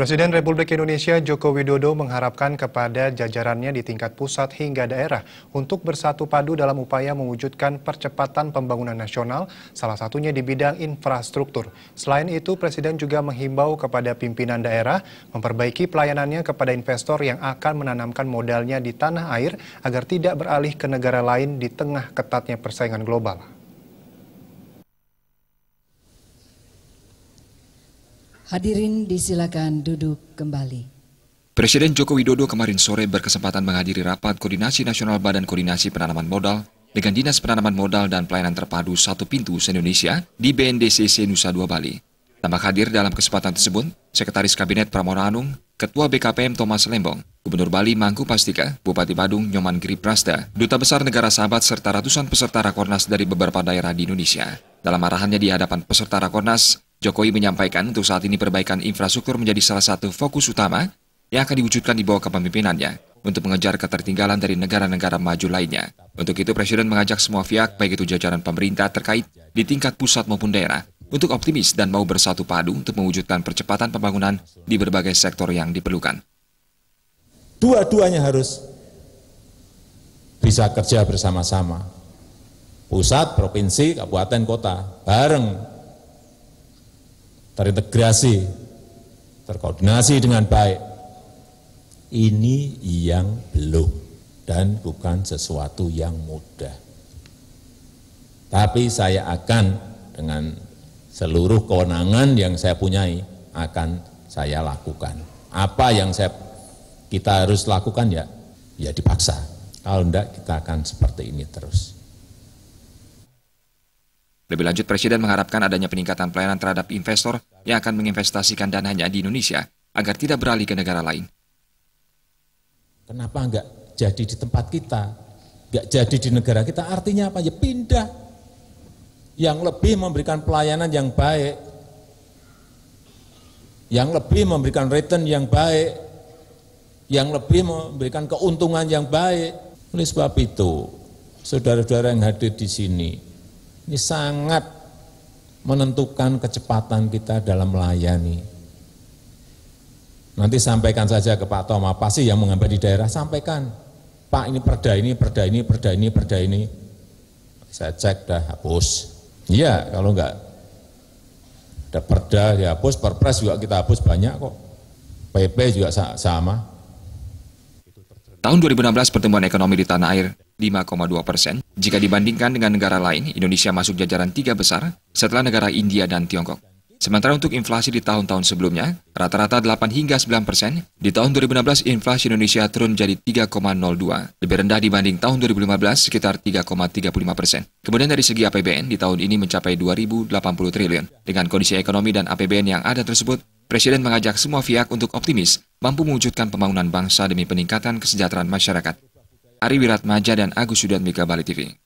Presiden Republik Indonesia Joko Widodo mengharapkan kepada jajarannya di tingkat pusat hingga daerah untuk bersatu padu dalam upaya mewujudkan percepatan pembangunan nasional, salah satunya di bidang infrastruktur. Selain itu, Presiden juga menghimbau kepada pimpinan daerah memperbaiki pelayanannya kepada investor yang akan menanamkan modalnya di tanah air agar tidak beralih ke negara lain di tengah ketatnya persaingan global. Hadirin disilakan duduk kembali. Presiden Joko Widodo kemarin sore berkesempatan menghadiri rapat Koordinasi Nasional Badan Koordinasi Penanaman Modal dengan Dinas Penanaman Modal dan Pelayanan Terpadu Satu Pintu indonesia di BNDCC Nusa Dua Bali. Tampak hadir dalam kesempatan tersebut, Sekretaris Kabinet Pramono Anung, Ketua BKPM Thomas Lembong, Gubernur Bali Mangku Pastika, Bupati Badung Nyoman Giri Prasta, Duta Besar Negara Sahabat serta ratusan peserta Rakornas dari beberapa daerah di Indonesia. Dalam arahannya di hadapan peserta Rakornas, Jokowi menyampaikan untuk saat ini perbaikan infrastruktur menjadi salah satu fokus utama yang akan diwujudkan di bawah kepemimpinannya untuk mengejar ketertinggalan dari negara-negara maju lainnya. Untuk itu, Presiden mengajak semua pihak, baik itu jajaran pemerintah terkait di tingkat pusat maupun daerah, untuk optimis dan mau bersatu padu untuk mewujudkan percepatan pembangunan di berbagai sektor yang diperlukan. Dua-duanya harus bisa kerja bersama-sama. Pusat, provinsi, kabupaten, kota, bareng terintegrasi, terkoordinasi dengan baik. Ini yang belum dan bukan sesuatu yang mudah. Tapi saya akan dengan seluruh kewenangan yang saya punyai akan saya lakukan. Apa yang saya kita harus lakukan ya ya dipaksa. Kalau enggak kita akan seperti ini terus. Lebih lanjut, Presiden mengharapkan adanya peningkatan pelayanan terhadap investor yang akan menginvestasikan dananya di Indonesia agar tidak beralih ke negara lain. Kenapa enggak jadi di tempat kita, enggak jadi di negara kita, artinya apa? Ya pindah yang lebih memberikan pelayanan yang baik, yang lebih memberikan return yang baik, yang lebih memberikan keuntungan yang baik. Oleh sebab itu, saudara-saudara yang hadir di sini, ini sangat menentukan kecepatan kita dalam melayani. Nanti sampaikan saja ke Pak Tom, apa sih yang mengambil di daerah, sampaikan. Pak ini perda ini, perda ini, perda ini, perda ini. Saya cek dah hapus. Iya, kalau enggak ada perda ya hapus. perpres juga kita hapus banyak kok. PP juga sama. Tahun 2016 pertumbuhan ekonomi di tanah air 5,2 persen. Jika dibandingkan dengan negara lain, Indonesia masuk jajaran tiga besar setelah negara India dan Tiongkok. Sementara untuk inflasi di tahun-tahun sebelumnya, rata-rata 8 hingga 9 persen, di tahun 2016 inflasi Indonesia turun jadi 3,02, lebih rendah dibanding tahun 2015 sekitar 3,35 persen. Kemudian dari segi APBN, di tahun ini mencapai 2.080 triliun. Dengan kondisi ekonomi dan APBN yang ada tersebut, Presiden mengajak semua pihak untuk optimis, mampu mewujudkan pembangunan bangsa demi peningkatan kesejahteraan masyarakat. Ari Wiratmaja dan Agus Sudan Mika Bali TV.